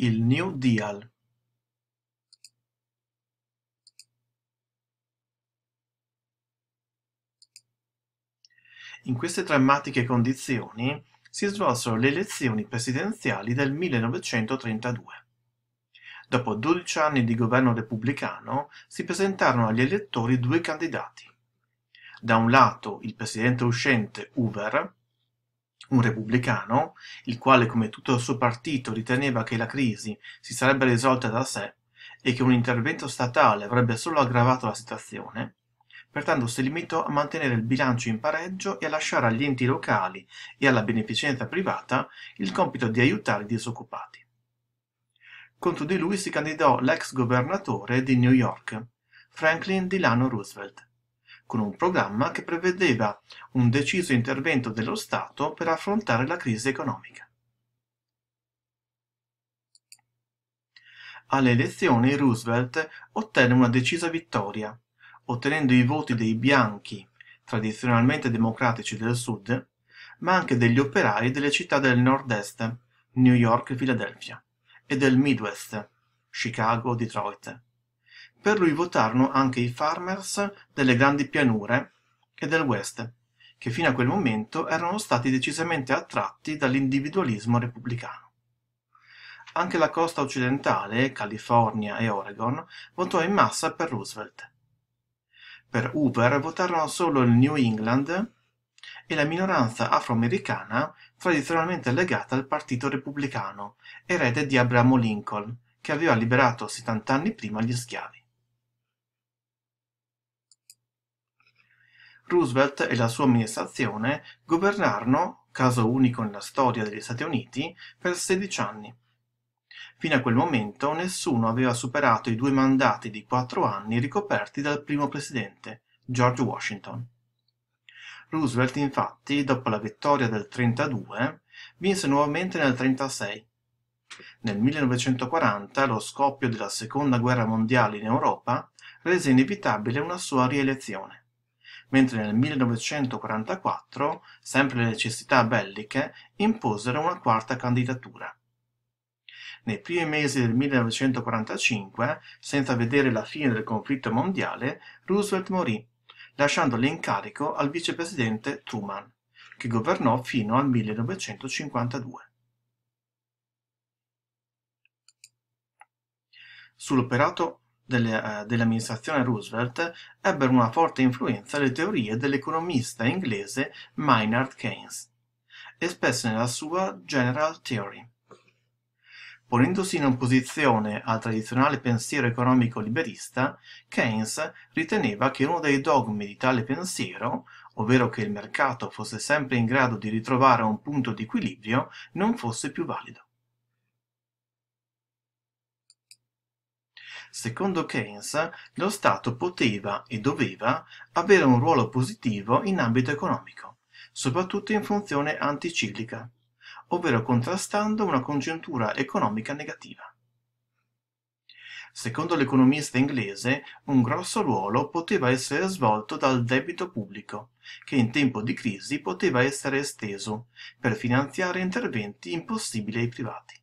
il New Deal. In queste drammatiche condizioni si svolsero le elezioni presidenziali del 1932. Dopo 12 anni di governo repubblicano si presentarono agli elettori due candidati. Da un lato il presidente uscente Hoover un repubblicano, il quale come tutto il suo partito riteneva che la crisi si sarebbe risolta da sé e che un intervento statale avrebbe solo aggravato la situazione, pertanto si limitò a mantenere il bilancio in pareggio e a lasciare agli enti locali e alla beneficenza privata il compito di aiutare i disoccupati. Contro di lui si candidò l'ex governatore di New York, Franklin Delano Roosevelt, con un programma che prevedeva un deciso intervento dello Stato per affrontare la crisi economica. Alle elezioni Roosevelt ottenne una decisa vittoria, ottenendo i voti dei bianchi, tradizionalmente democratici del Sud, ma anche degli operai delle città del Nord-Est, New York e Filadelfia, e del Midwest, Chicago, Detroit, per lui votarono anche i farmers delle grandi pianure e del west che fino a quel momento erano stati decisamente attratti dall'individualismo repubblicano anche la costa occidentale california e oregon votò in massa per roosevelt per hoover votarono solo il new england e la minoranza afroamericana tradizionalmente legata al partito repubblicano erede di abramo lincoln che aveva liberato 70 anni prima gli schiavi Roosevelt e la sua amministrazione governarono caso unico nella storia degli Stati Uniti per 16 anni. Fino a quel momento nessuno aveva superato i due mandati di quattro anni ricoperti dal primo presidente, George Washington. Roosevelt infatti, dopo la vittoria del 1932, vinse nuovamente nel 1936. Nel 1940 lo scoppio della Seconda Guerra Mondiale in Europa rese inevitabile una sua rielezione mentre nel 1944, sempre le necessità belliche, imposero una quarta candidatura. Nei primi mesi del 1945, senza vedere la fine del conflitto mondiale, Roosevelt morì, lasciando l'incarico al vicepresidente Truman, che governò fino al 1952. Sull'operato delle, eh, dell'amministrazione Roosevelt ebbero una forte influenza le teorie dell'economista inglese Maynard Keynes, espresse nella sua General Theory. Ponendosi in opposizione al tradizionale pensiero economico liberista, Keynes riteneva che uno dei dogmi di tale pensiero, ovvero che il mercato fosse sempre in grado di ritrovare un punto di equilibrio, non fosse più valido. secondo Keynes, lo Stato poteva e doveva avere un ruolo positivo in ambito economico, soprattutto in funzione anticiclica, ovvero contrastando una congiuntura economica negativa. Secondo l'economista inglese, un grosso ruolo poteva essere svolto dal debito pubblico, che in tempo di crisi poteva essere esteso per finanziare interventi impossibili ai privati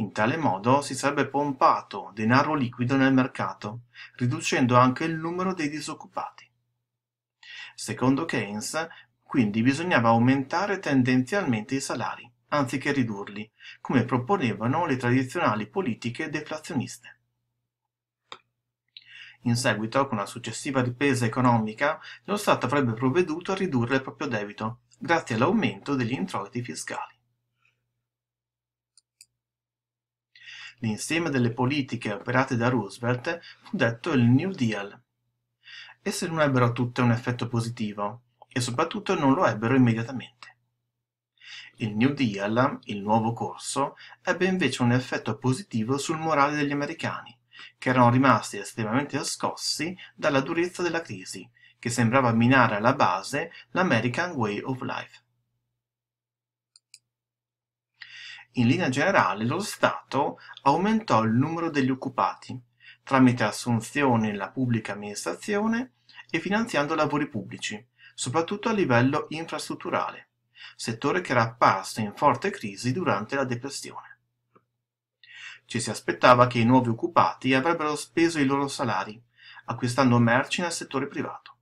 in tale modo si sarebbe pompato denaro liquido nel mercato riducendo anche il numero dei disoccupati secondo keynes quindi bisognava aumentare tendenzialmente i salari, anziché ridurli come proponevano le tradizionali politiche deflazioniste in seguito, con la successiva ripresa economica, lo Stato avrebbe provveduto a ridurre il proprio debito, grazie all'aumento degli introiti fiscali. l'insieme delle politiche operate da roosevelt fu detto il new deal esse non ebbero tutte un effetto positivo e soprattutto non lo ebbero immediatamente il new deal il nuovo corso ebbe invece un effetto positivo sul morale degli americani che erano rimasti estremamente scossi dalla durezza della crisi che sembrava minare alla base l'american way of life in linea generale lo stato aumentò il numero degli occupati tramite assunzioni nella pubblica amministrazione e finanziando lavori pubblici soprattutto a livello infrastrutturale settore che era apparso in forte crisi durante la depressione ci si aspettava che i nuovi occupati avrebbero speso i loro salari, acquistando merci nel settore privato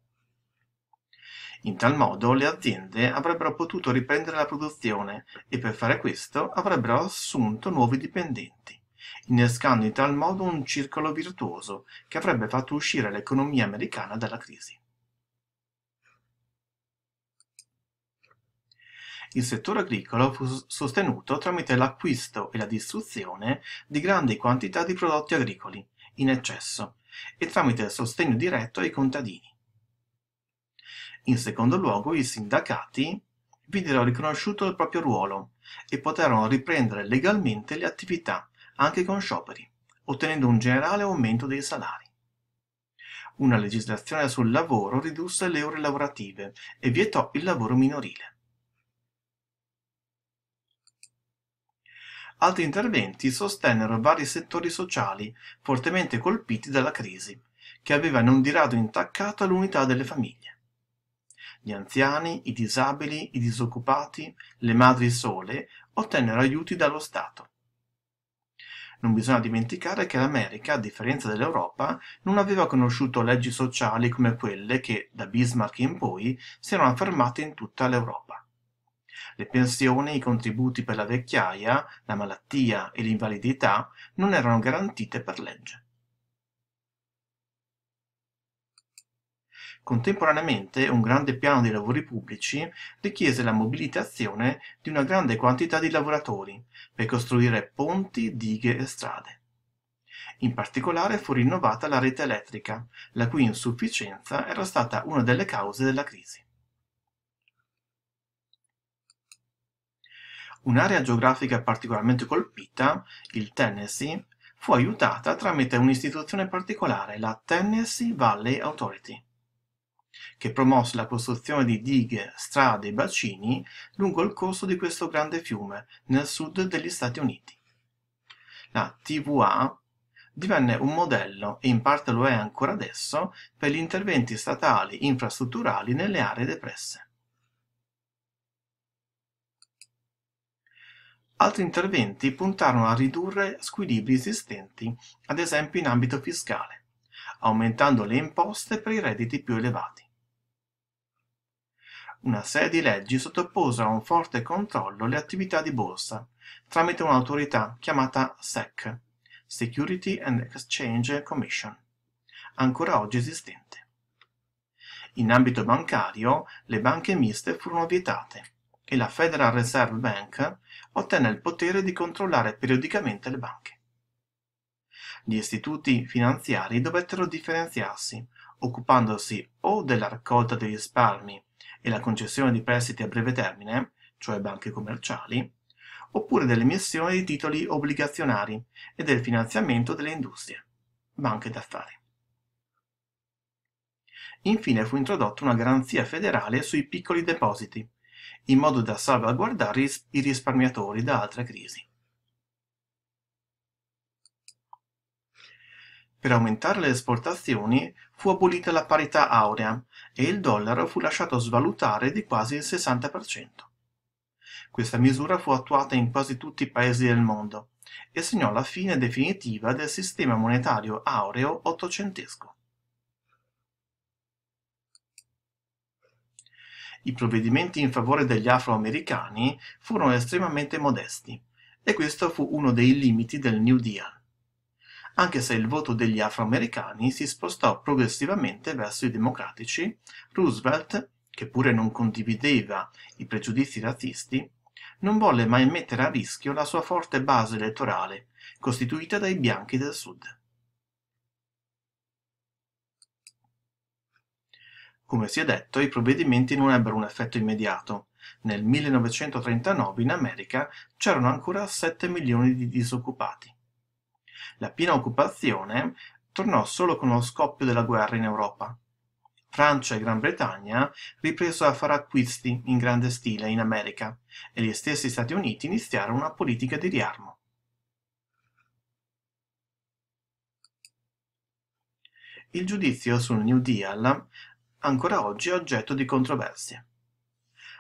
in tal modo le aziende avrebbero potuto riprendere la produzione e per fare questo avrebbero assunto nuovi dipendenti innescando in tal modo un circolo virtuoso che avrebbe fatto uscire l'economia americana dalla crisi il settore agricolo fu sostenuto tramite l'acquisto e la distruzione di grandi quantità di prodotti agricoli, in eccesso, e tramite il sostegno diretto ai contadini. In secondo luogo i sindacati videro riconosciuto il proprio ruolo e poterono riprendere legalmente le attività, anche con scioperi, ottenendo un generale aumento dei salari. Una legislazione sul lavoro ridusse le ore lavorative e vietò il lavoro minorile. Altri interventi sostennero vari settori sociali fortemente colpiti dalla crisi, che aveva non di rado intaccato l'unità delle famiglie. Gli anziani, i disabili, i disoccupati, le madri sole ottennero aiuti dallo Stato. Non bisogna dimenticare che l'America, a differenza dell'Europa, non aveva conosciuto leggi sociali come quelle che, da Bismarck in poi, si erano affermate in tutta l'Europa. Le pensioni, i contributi per la vecchiaia, la malattia e l'invalidità non erano garantite per legge. Contemporaneamente un grande piano dei lavori pubblici richiese la mobilitazione di una grande quantità di lavoratori per costruire ponti, dighe e strade. In particolare fu rinnovata la rete elettrica, la cui insufficienza era stata una delle cause della crisi. Un'area geografica particolarmente colpita, il Tennessee, fu aiutata tramite un'istituzione particolare, la Tennessee Valley Authority che promosse la costruzione di dighe, strade e bacini lungo il corso di questo grande fiume nel sud degli Stati Uniti. La TVA divenne un modello, e in parte lo è ancora adesso, per gli interventi statali infrastrutturali nelle aree depresse. Altri interventi puntarono a ridurre squilibri esistenti, ad esempio in ambito fiscale, aumentando le imposte per i redditi più elevati una serie di leggi sottopose a un forte controllo le attività di borsa tramite un'autorità chiamata SEC Security and Exchange Commission ancora oggi esistente. In ambito bancario le banche miste furono vietate e la Federal Reserve Bank ottenne il potere di controllare periodicamente le banche. Gli istituti finanziari dovettero differenziarsi, occupandosi o della raccolta dei risparmi e la concessione di prestiti a breve termine, cioè banche commerciali, oppure dell'emissione di titoli obbligazionari e del finanziamento delle industrie, banche d'affari. Infine fu introdotta una garanzia federale sui piccoli depositi, in modo da salvaguardare i risparmiatori da altre crisi. Per aumentare le esportazioni fu abolita la parità aurea e il dollaro fu lasciato svalutare di quasi il 60 questa misura fu attuata in quasi tutti i paesi del mondo e segnò la fine definitiva del sistema monetario aureo ottocentesco i provvedimenti in favore degli afroamericani furono estremamente modesti e questo fu uno dei limiti del New Deal anche se il voto degli afroamericani si spostò progressivamente verso i democratici, Roosevelt, che pure non condivideva i pregiudizi razzisti, non volle mai mettere a rischio la sua forte base elettorale, costituita dai bianchi del Sud. Come si è detto, i provvedimenti non ebbero un effetto immediato. Nel 1939 in America c'erano ancora 7 milioni di disoccupati la piena occupazione tornò solo con lo scoppio della guerra in europa francia e gran bretagna ripresero a fare acquisti in grande stile in america e gli stessi stati uniti iniziarono una politica di riarmo il giudizio sul New Deal ancora oggi è oggetto di controversie.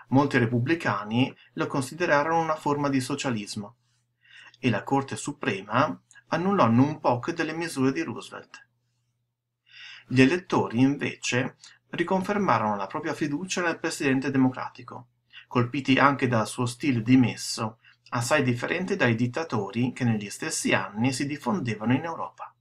Molti repubblicani lo considerarono una forma di socialismo e la Corte Suprema annullò non poche delle misure di roosevelt gli elettori invece riconfermarono la propria fiducia nel presidente democratico colpiti anche dal suo stile dimesso assai differente dai dittatori che negli stessi anni si diffondevano in europa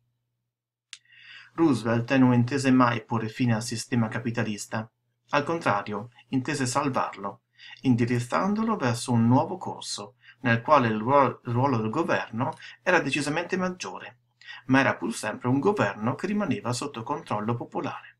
roosevelt non intese mai porre fine al sistema capitalista al contrario intese salvarlo indirizzandolo verso un nuovo corso nel quale il ruolo del governo era decisamente maggiore ma era pur sempre un governo che rimaneva sotto controllo popolare